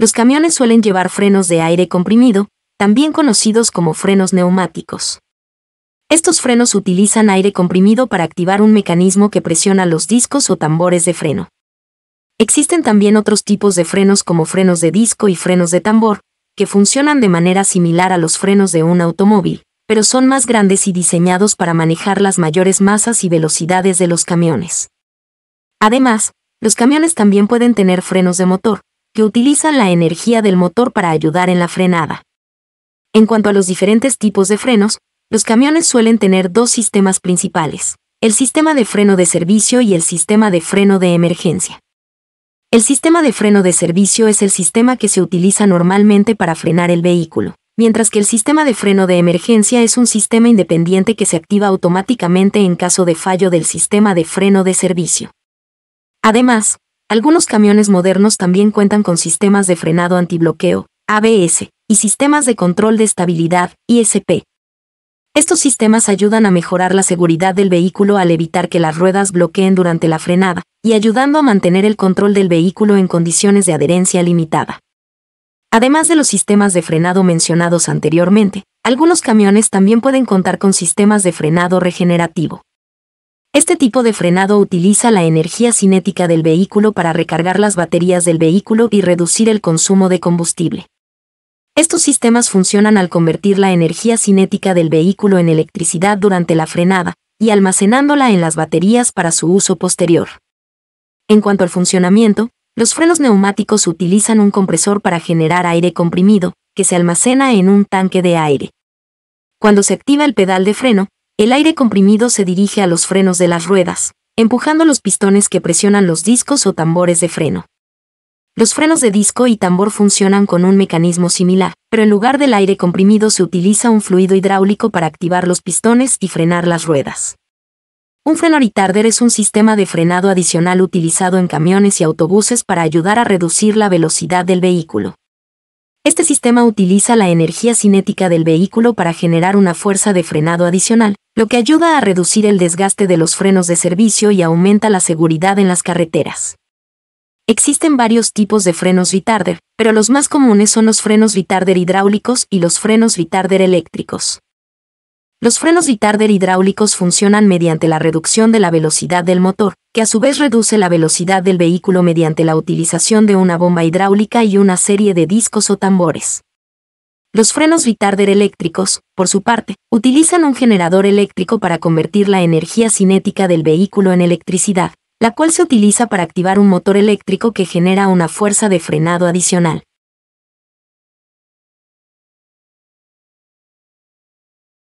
Los camiones suelen llevar frenos de aire comprimido, también conocidos como frenos neumáticos. Estos frenos utilizan aire comprimido para activar un mecanismo que presiona los discos o tambores de freno. Existen también otros tipos de frenos como frenos de disco y frenos de tambor, que funcionan de manera similar a los frenos de un automóvil, pero son más grandes y diseñados para manejar las mayores masas y velocidades de los camiones. Además, los camiones también pueden tener frenos de motor, que utilizan la energía del motor para ayudar en la frenada. En cuanto a los diferentes tipos de frenos, los camiones suelen tener dos sistemas principales, el sistema de freno de servicio y el sistema de freno de emergencia. El sistema de freno de servicio es el sistema que se utiliza normalmente para frenar el vehículo, mientras que el sistema de freno de emergencia es un sistema independiente que se activa automáticamente en caso de fallo del sistema de freno de servicio. Además, algunos camiones modernos también cuentan con sistemas de frenado antibloqueo, ABS, y sistemas de control de estabilidad, ISP. Estos sistemas ayudan a mejorar la seguridad del vehículo al evitar que las ruedas bloqueen durante la frenada, y ayudando a mantener el control del vehículo en condiciones de adherencia limitada. Además de los sistemas de frenado mencionados anteriormente, algunos camiones también pueden contar con sistemas de frenado regenerativo. Este tipo de frenado utiliza la energía cinética del vehículo para recargar las baterías del vehículo y reducir el consumo de combustible. Estos sistemas funcionan al convertir la energía cinética del vehículo en electricidad durante la frenada y almacenándola en las baterías para su uso posterior. En cuanto al funcionamiento, los frenos neumáticos utilizan un compresor para generar aire comprimido, que se almacena en un tanque de aire. Cuando se activa el pedal de freno, el aire comprimido se dirige a los frenos de las ruedas, empujando los pistones que presionan los discos o tambores de freno. Los frenos de disco y tambor funcionan con un mecanismo similar, pero en lugar del aire comprimido se utiliza un fluido hidráulico para activar los pistones y frenar las ruedas. Un freno retarder es un sistema de frenado adicional utilizado en camiones y autobuses para ayudar a reducir la velocidad del vehículo. Este sistema utiliza la energía cinética del vehículo para generar una fuerza de frenado adicional, lo que ayuda a reducir el desgaste de los frenos de servicio y aumenta la seguridad en las carreteras. Existen varios tipos de frenos retarder, pero los más comunes son los frenos retarder hidráulicos y los frenos retarder eléctricos. Los frenos retarder hidráulicos funcionan mediante la reducción de la velocidad del motor, que a su vez reduce la velocidad del vehículo mediante la utilización de una bomba hidráulica y una serie de discos o tambores. Los frenos retarder eléctricos, por su parte, utilizan un generador eléctrico para convertir la energía cinética del vehículo en electricidad, la cual se utiliza para activar un motor eléctrico que genera una fuerza de frenado adicional.